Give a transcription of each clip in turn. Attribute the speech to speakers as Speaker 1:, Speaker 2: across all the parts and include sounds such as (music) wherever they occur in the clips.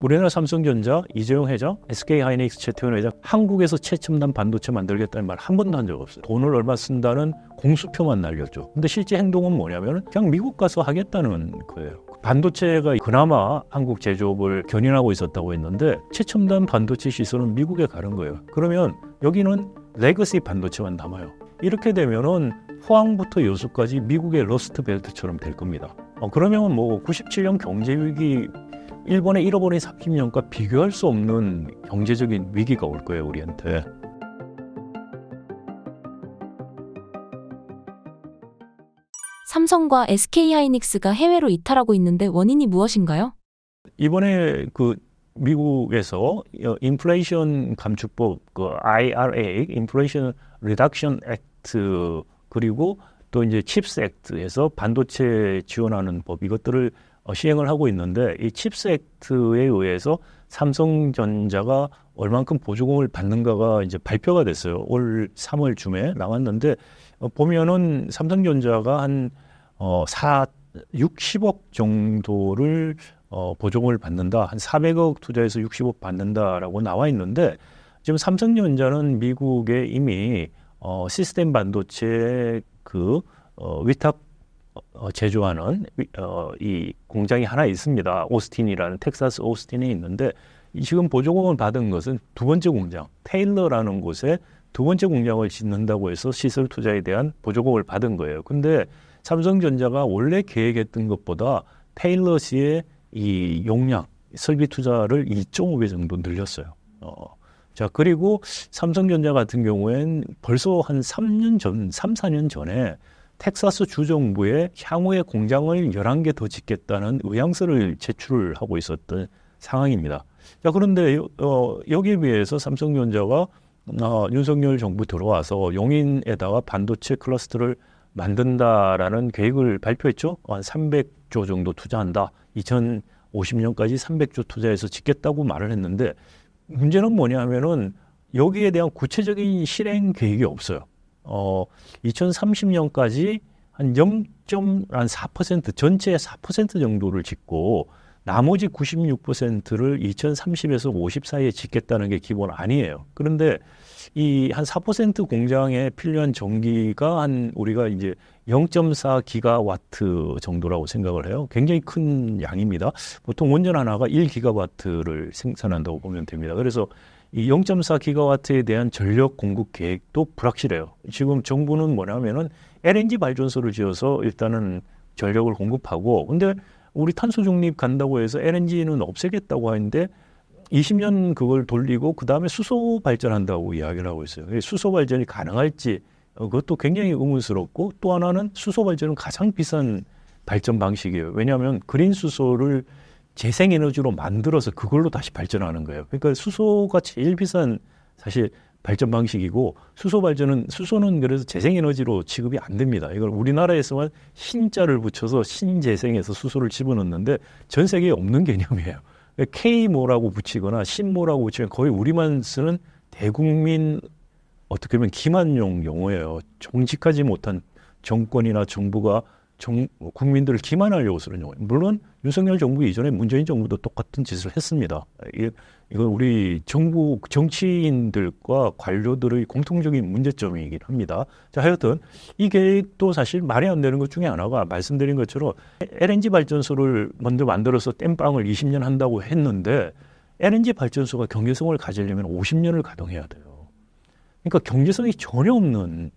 Speaker 1: 우리나라 삼성전자, 이재용 회장, SK하이닉스 최태원 회장 한국에서 최첨단 반도체 만들겠다는 말 한 번도 한 적 없어요. 돈을 얼마 쓴다는 공수표만 날렸죠. 근데 실제 행동은 뭐냐면 그냥 미국 가서 하겠다는 거예요. 반도체가 그나마 한국 제조업을 견인하고 있었다고 했는데 최첨단 반도체 시설은 미국에 가는 거예요. 그러면 여기는 레거시 반도체만 남아요. 이렇게 되면은 포항부터 여수까지 미국의 러스트 벨트처럼 될 겁니다. 어, 그러면 뭐 97년 경제 위기 일본의 잃어버린 30년과 비교할 수 없는 경제적인 위기가 올 거예요, 우리한테. 삼성과 SK하이닉스가 해외로 이탈하고 있는데 원인이 무엇인가요? 이번에 그 미국에서 인플레이션 어, 감축법, 그 IRA, 인플레이션 리덕션 액트 그리고 또 이제 칩스 액트에서 반도체 지원하는 법 이것들을 어, 시행을 하고 있는데 이칩세트에 의해서 삼성전자가 얼만큼 보조금을 받는가가 이제 발표가 됐어요. 올 3월 중에 나왔는데 어, 보면은 삼성전자가 한 어, 4, 60억 정도를 어, 보조금을 받는다. 한 400억 투자해서 60억 받는다라고 나와 있는데 지금 삼성전자는 미국에 이미 어, 시스템 반도체 그 어, 위탁 어, 어, 제조하는 어, 이 공장이 하나 있습니다. 오스틴이라는 텍사스 오스틴에 있는데 지금 보조금을 받은 것은 두 번째 공장 테일러라는 곳에 두 번째 공장을 짓는다고 해서 시설 투자에 대한 보조금을 받은 거예요. 근데 삼성전자가 원래 계획했던 것보다 테일러시의 이 용량 설비 투자를 1.5배 정도 늘렸어요. 어. 자, 그리고 삼성전자 같은 경우엔 벌써 한 3년 전, 3, 4년 전에 텍사스 주정부에 향후에 공장을 11개 더 짓겠다는 의향서를 제출을 하고 있었던 상황입니다. 자, 그런데 어, 여기에 비해서 삼성전자가 어, 윤석열 정부 들어와서 용인에다가 반도체 클러스터를 만든다라는 계획을 발표했죠. 한 300조 정도 투자한다. 2050년까지 300조 투자해서 짓겠다고 말을 했는데 문제는 뭐냐면은 여기에 대한 구체적인 실행 계획이 없어요. 어 2030년까지 한 0.4% 전체의 4% 정도를 짓고 나머지 96%를 2030에서 50 사이에 짓겠다는 게 기본 아니에요. 그런데 이 한 4% 공장에 필요한 전기가 한 우리가 이제 0.4 기가와트 정도라고 생각을 해요. 굉장히 큰 양입니다. 보통 원전 하나가 1 기가와트를 생산한다고 보면 됩니다. 그래서 이 0.4기가와트에 대한 전력 공급 계획도 불확실해요. 지금 정부는 뭐냐면은 LNG 발전소를 지어서 일단은 전력을 공급하고 근데 우리 탄소 중립 간다고 해서 LNG는 없애겠다고 하는데 20년 그걸 돌리고 그 다음에 수소 발전한다고 이야기를 하고 있어요. 수소 발전이 가능할지 어, 그것도 굉장히 의문스럽고 또 하나는 수소 발전은 가장 비싼 발전 방식이에요. 왜냐하면 그린 수소를 재생에너지로 만들어서 그걸로 다시 발전하는 거예요. 그러니까 수소가 제일 비싼 사실 발전 방식이고 수소 발전은 수소는 그래서 재생에너지로 취급이 안 됩니다. 이걸 우리나라에서만 신자를 붙여서 신재생에서 수소를 집어넣는데 전 세계에 없는 개념이에요. K모라고 붙이거나 신모라고 붙이면 거의 우리만 쓰는 대국민 어떻게 보면 기만용 용어예요. 정직하지 못한 정권이나 정부가 정, 국민들을 기만하려고 쓰는 용어. 물론 윤석열 정부 이전에 문재인 정부도 똑같은 짓을 했습니다. 이, 건 우리 정부 정치인들과 관료들의 공통적인 문제점이긴 합니다. 자, 하여튼 이 계획도 사실 말이 안 되는 것 중에 하나가 말씀드린 것처럼 LNG 발전소를 먼저 만들어서 땜빵을 20년 한다고 했는데 LNG 발전소가 경제성을 가지려면 50년을 가동해야 돼요. 그러니까 경제성이 전혀 없는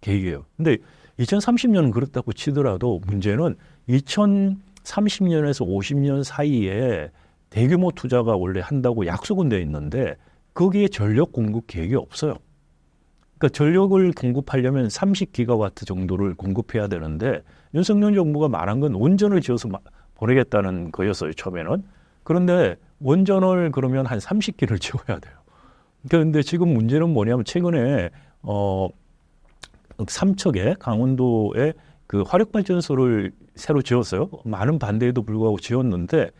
Speaker 1: 계획이에요. 근데 2030년은 그렇다고 치더라도 문제는 2030년에서 50년 사이에 대규모 투자가 원래 한다고 약속은 돼 있는데 거기에 전력 공급 계획이 없어요. 그러니까 전력을 공급하려면 30기가와트 정도를 공급해야 되는데 윤석열 정부가 말한 건 원전을 지어서 보내겠다는 거였어요 처음에는. 그런데 원전을 그러면 한 30기를 (laughs) 지어야 돼요. 그런데 지금 문제는 뭐냐면 최근에 어 삼척에 강원도에 그 화력발전소를 새로 지었어요. 많은 반대에도 불구하고 지었는데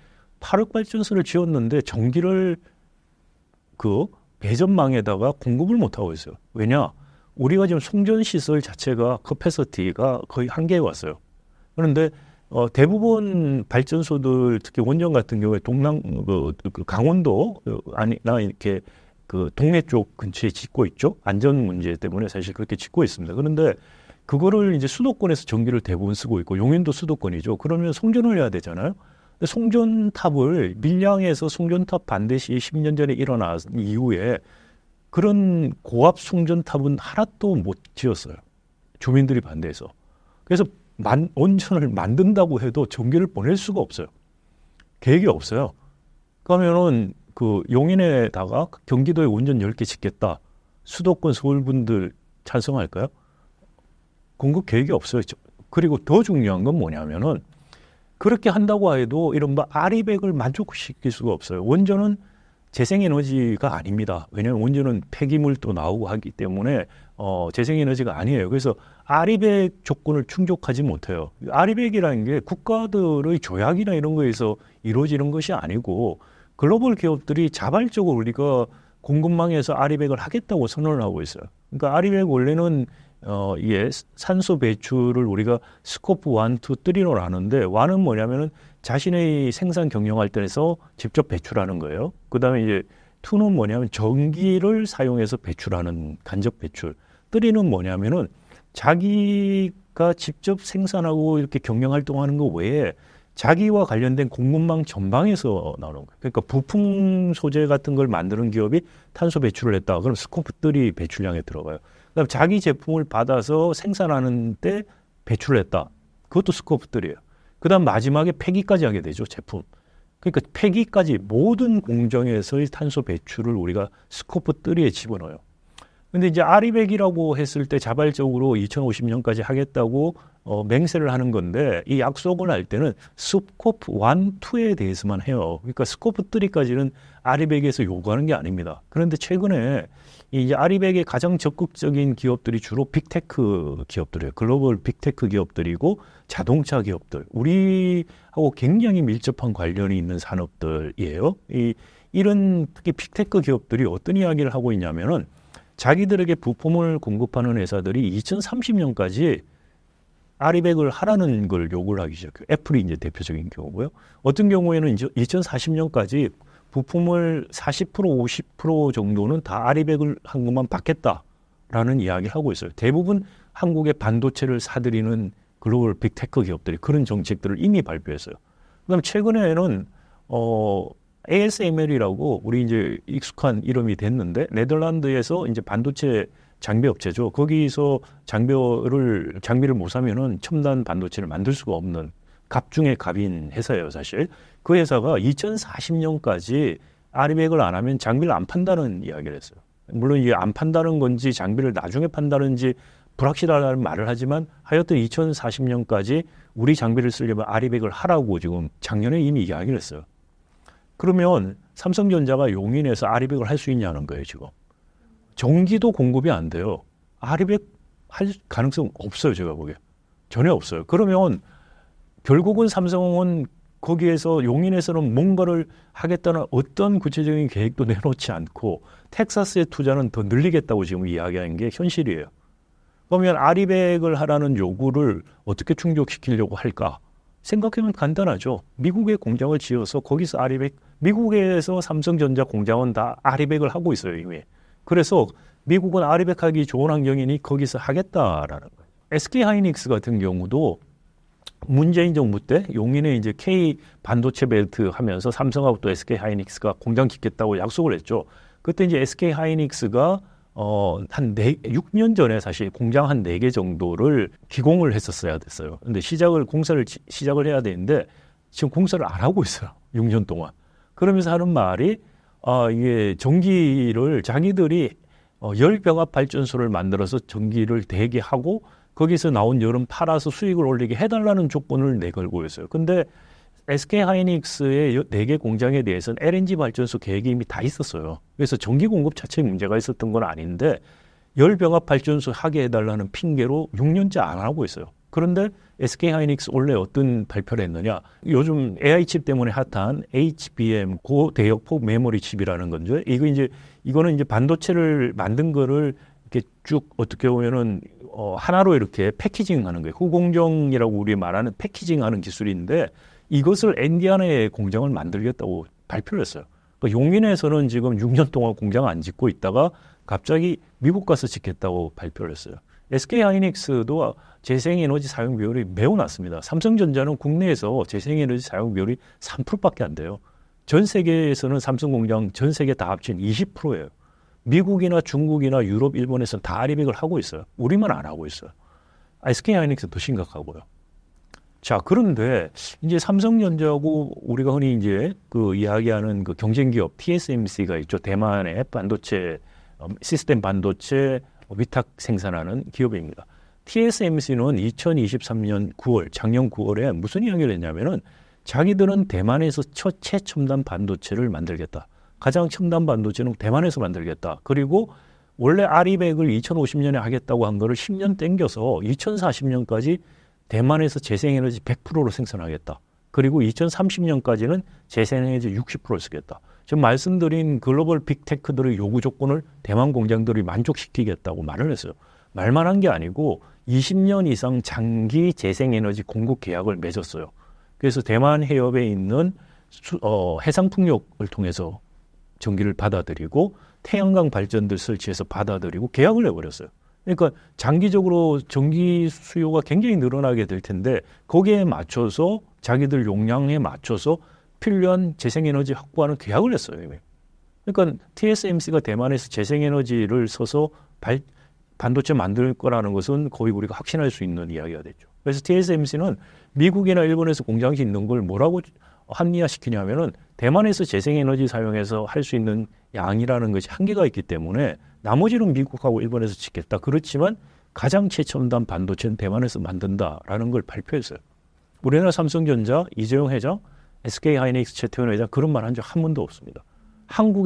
Speaker 1: 화력발전소를 지었는데 전기를 그 배전망에다가 공급을 못 하고 있어요. 왜냐? 우리가 지금 송전 시설 자체가 커패서티가 그 거의 한계에 왔어요. 그런데 어, 대부분 발전소들 특히 원전 같은 경우에 동남 그, 그 강원도 어, 아니나 이렇게 그 동해 쪽 근처에 짓고 있죠. 안전 문제 때문에 사실 그렇게 짓고 있습니다. 그런데 그거를 이제 수도권에서 전기를 대부분 쓰고 있고 용인도 수도권이죠. 그러면 송전을 해야 되잖아요. 근데 송전탑을 밀양에서 송전탑 반드시 10년 전에 일어난 이후에 그런 고압 송전탑은 하나도 못 지었어요. 주민들이 반대해서. 그래서 만, 온천을 만든다고 해도 전기를 보낼 수가 없어요. 계획이 없어요. 그러면은 그 용인에다가 경기도에 운전 열개 짓겠다. 수도권 서울분들 찬성할까요? 공급 계획이 없어요. 그리고 더 중요한 건 뭐냐면은 그렇게 한다고 해도 이른바 아리백을 만족시킬 수가 없어요. 원전은 재생에너지가 아닙니다. 왜냐하면 원전은 폐기물도 나오고 하기 때문에 어, 재생에너지가 아니에요. 그래서 아리백 조건을 충족하지 못해요. 아리백이라는 게 국가들의 조약이나 이런 거에서 이루어지는 것이 아니고 글로벌 기업들이 자발적으로 우리가 공급망에서 아리백을 하겠다고 선언을 하고 있어요. 그러니까 아리백 원래는 어 이게 산소 배출을 우리가 스코프 1, 2, 3로 나누는데 1은 뭐냐면은 자신의 생산 경영할 때에서 직접 배출하는 거예요. 그다음에 이제 2는 뭐냐면 전기를 사용해서 배출하는 간접 배출. 3는 뭐냐면은 자기가 직접 생산하고 이렇게 경영 활동하는 거 외에 자기와 관련된 공급망 전방에서 나오는 거예요. 그러니까 부품 소재 같은 걸 만드는 기업이 탄소 배출을 했다. 그럼 스코프들이 배출량에 들어가요. 그다음 자기 제품을 받아서 생산하는데 배출을 했다. 그것도 스코프들이에요. 그다음 마지막에 폐기까지 하게 되죠 제품. 그러니까 폐기까지 모든 공정에서의 탄소 배출을 우리가 스코프 3에 집어넣어요. 근데 이제 아리백이라고 했을 때 자발적으로 2050년까지 하겠다고 어, 맹세를 하는 건데 이 약속을 할 때는 스코프 1, 2에 대해서만 해요. 그러니까 스코프 3까지는 아리백에서 요구하는 게 아닙니다. 그런데 최근에 이 아리백의 가장 적극적인 기업들이 주로 빅테크 기업들이에요. 글로벌 빅테크 기업들이고 자동차 기업들. 우리하고 굉장히 밀접한 관련이 있는 산업들이에요. 이 이런 특히 빅테크 기업들이 어떤 이야기를 하고 있냐면은 자기들에게 부품을 공급하는 회사들이 2030년까지 아리백을 하라는 걸 요구를 하기 시작해요. 애플이 이제 대표적인 경우고요. 어떤 경우에는 이제 2040년까지 부품을 40% 50% 정도는 다 아리백을 한 것만 받겠다라는 이야기를 하고 있어요. 대부분 한국의 반도체를 사들이는 글로벌 빅테크 기업들이 그런 정책들을 이미 발표했어요. 그다음 최근에는 어 ASML이라고 우리 이제 익숙한 이름이 됐는데 네덜란드에서 이제 반도체 장비 업체죠. 거기서 장비를 장비를 못 사면은 첨단 반도체를 만들 수가 없는 갑 중의 갑인 회사예요, 사실. 그 회사가 2040년까지 아리백을 안 하면 장비를 안 판다는 이야기를 했어요. 물론 이게 안 판다는 건지 장비를 나중에 판다는지 불확실하다는 말을 하지만 하여튼 2040년까지 우리 장비를 쓰려면 아리백을 하라고 지금 작년에 이미 이야기를 했어요. 그러면 삼성전자가 용인에서 아리백을 할 수 있냐는 거예요, 지금. 전기도 공급이 안 돼요. 아리백 할 가능성 없어요, 제가 보기에. 전혀 없어요. 그러면 결국은 삼성은 거기에서 용인에서는 뭔가를 하겠다는 어떤 구체적인 계획도 내놓지 않고 텍사스의 투자는 더 늘리겠다고 지금 이야기하는 게 현실이에요. 그러면 아리백을 하라는 요구를 어떻게 충족시키려고 할까? 생각해보면 간단하죠. 미국의 공장을 지어서 거기서 아리백 미국에서 삼성전자 공장은 다 아리백을 하고 있어요, 이미. 그래서 미국은 아리백하기 좋은 환경이니 거기서 하겠다라는 거예요. SK 하이닉스 같은 경우도 문재인 정부 때 용인에 이제 K 반도체 벨트 하면서 삼성하고 또 SK 하이닉스가 공장 짓겠다고 약속을 했죠. 그때 이제 SK 하이닉스가 어한 네, 6년 전에 사실 공장 한 네 개 정도를 기공을 했었어야 됐어요. 근데 시작을 공사를 시작을 해야 되는데 지금 공사를 안 하고 있어요. 6년 동안. 그러면서 하는 말이 아, 이게 전기를 자기들이 어, 열병합 발전소를 만들어서 전기를 대기 하고 거기서 나온 열은 팔아서 수익을 올리게 해달라는 조건을 내걸고 있어요. 근데 SK 하이닉스의 네개 공장에 대해서는 LNG 발전소 계획이 이미 다 있었어요. 그래서 전기 공급 자체에 문제가 있었던 건 아닌데 열병합 발전소 하게 해달라는 핑계로 6년째 안 하고 있어요. 그런데 SK 하이닉스 원래 어떤 발표를 했느냐? 요즘 AI 칩 때문에 핫한 HBM 고대역폭 메모리 칩이라는 건데 이거 이제 이거는 이제 반도체를 만든 거를 이렇게 쭉 어떻게 보면은 어, 하나로 이렇게 패키징하는 거예요. 후공정이라고 우리 말하는 패키징하는 기술인데 이것을 엔디안의 공장을 만들겠다고 발표를 했어요. 그러니까 용인에서는 지금 6년 동안 공장 안 짓고 있다가 갑자기 미국 가서 짓겠다고 발표를 했어요. SK 하이닉스도 재생에너지 사용 비율이 매우 낮습니다. 삼성전자는 국내에서 재생에너지 사용 비율이 3%밖에 안 돼요. 전 세계에서는 삼성 공장 전 세계 다 합친 20%예요. 미국이나 중국이나 유럽, 일본에서는 다 리백을 하고 있어요. 우리만 안 하고 있어요. SK 하이닉스 더 심각하고요. 자, 그런데 이제 삼성전자하고 우리가 흔히 이제 그 이야기하는 그 경쟁 기업 TSMC가 있죠. 대만의 반도체 음, 시스템 반도체 어, 위탁 생산하는 기업입니다. TSMC는 2023년 9월, 작년 9월에 무슨 이야기를 했냐면은 자기들은 대만에서 첫 최첨단 반도체를 만들겠다. 가장 첨단 반도체는 대만에서 만들겠다. 그리고 원래 아리백을 2050년에 하겠다고 한 거를 10년 땡겨서 2040년까지 대만에서 재생에너지 100%로 생산하겠다. 그리고 2030년까지는 재생에너지 60%를 쓰겠다. 지금 말씀드린 글로벌 빅테크들의 요구 조건을 대만 공장들이 만족시키겠다고 말을 했어요. 말만 한 게 아니고 20년 이상 장기 재생에너지 공급 계약을 맺었어요. 그래서 대만 해협에 있는 수, 어, 해상풍력을 통해서 전기를 받아들이고 태양광 발전들 설치해서 받아들이고 계약을 해버렸어요. 그러니까 장기적으로 전기 수요가 굉장히 늘어나게 될 텐데 거기에 맞춰서 자기들 용량에 맞춰서 필요한 재생에너지 확보하는 계약을 했어요. 그러니까 TSMC가 대만에서 재생에너지를 써서 발, 반도체 만들 거라는 것은 거의 우리가 확신할 수 있는 이야기가 됐죠. 그래서 TSMC는 미국이나 일본에서 공장이 있는 걸 뭐라고 합리화시키냐면은 대만에서 재생에너지 사용해서 할 수 있는 양이라는 것이 한계가 있기 때문에 나머지는 미국하고 일본에서 짓겠다. 그렇지만 가장 최첨단 반도체는 대만에서 만든다라는 걸 발표했어요. 우리나라 삼성전자 이재용 회장 SK 하이닉스 최태원 회장 그런 말 한 적 한 번도 없습니다.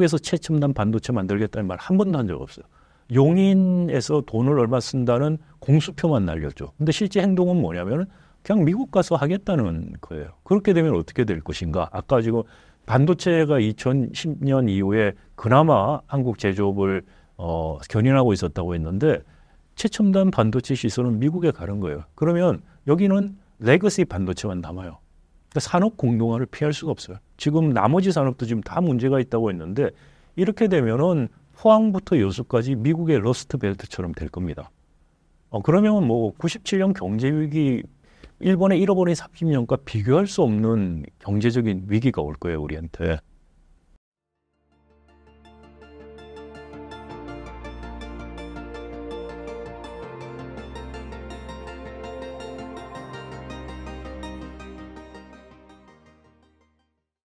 Speaker 1: 한국에서 최첨단 반도체 만들겠다는 말 한 번도 한 적 없어요. 용인에서 돈을 얼마 쓴다는 공수표만 날렸죠. 근데 실제 행동은 뭐냐면 그냥 미국 가서 하겠다는 거예요. 그렇게 되면 어떻게 될 것인가? 아까 지금 반도체가 2010년 이후에 그나마 한국 제조업을 어, 견인하고 있었다고 했는데 최첨단 반도체 시설은 미국에 가는 거예요. 그러면 여기는 레거시 반도체만 남아요. 그러니까 산업 공동화를 피할 수가 없어요. 지금 나머지 산업도 지금 다 문제가 있다고 했는데 이렇게 되면은 포항부터 여수까지 미국의 러스트 벨트처럼 될 겁니다. 어, 그러면 뭐 97년 경제위기 일본의 잃어버린 30년과 비교할 수 없는 경제적인 위기가 올 거예요, 우리한테.